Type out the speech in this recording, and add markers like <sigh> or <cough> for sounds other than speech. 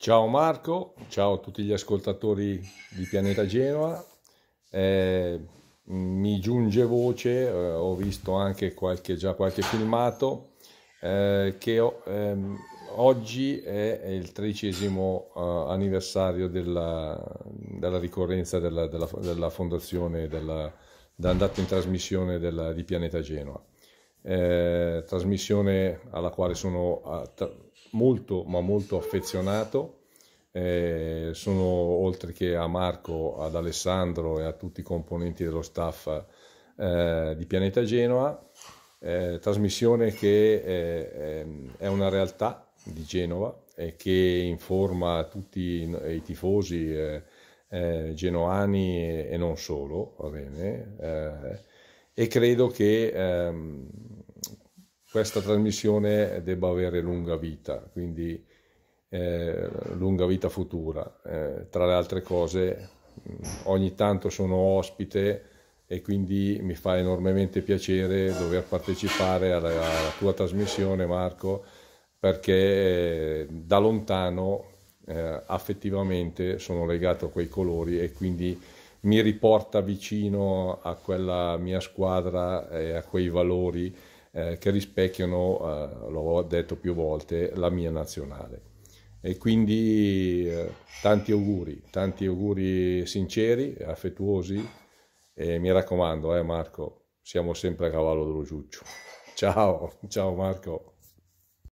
Ciao Marco, ciao a tutti gli ascoltatori di Pianeta Genoa. Eh, mi giunge voce, eh, ho visto anche qualche, già qualche filmato, eh, che ho, ehm, oggi è, il tredicesimo uh, anniversario della, della ricorrenza della, della, della fondazione, della, andata in trasmissione di Pianeta Genoa eh, trasmissione alla quale sono molto ma molto affezionato. Eh, sono oltre che a Marco, ad Alessandro e a tutti i componenti dello staff eh, di Pianeta Genoa, eh, trasmissione che eh, eh, è una realtà di Genova e che informa tutti i, tifosi genoani e, non solo, va bene? e credo che ehm, questa trasmissione debba avere lunga vita, quindi eh, lunga vita futura. Eh, tra le altre cose, mm, ogni tanto sono ospite e quindi mi fa enormemente piacere dover partecipare alla, alla tua trasmissione, Marco, perché eh, da lontano eh, affettivamente sono legato a quei colori e quindi mi riporta vicino a quella mia squadra e a quei valori eh, che rispecchiano, eh, l'ho detto più volte, la mia nazionale. E quindi eh, tanti auguri, tanti auguri sinceri, affettuosi e mi raccomando, eh, Marco, siamo sempre a cavallo dello giuccio. <laughs> Ciao, ciao Marco.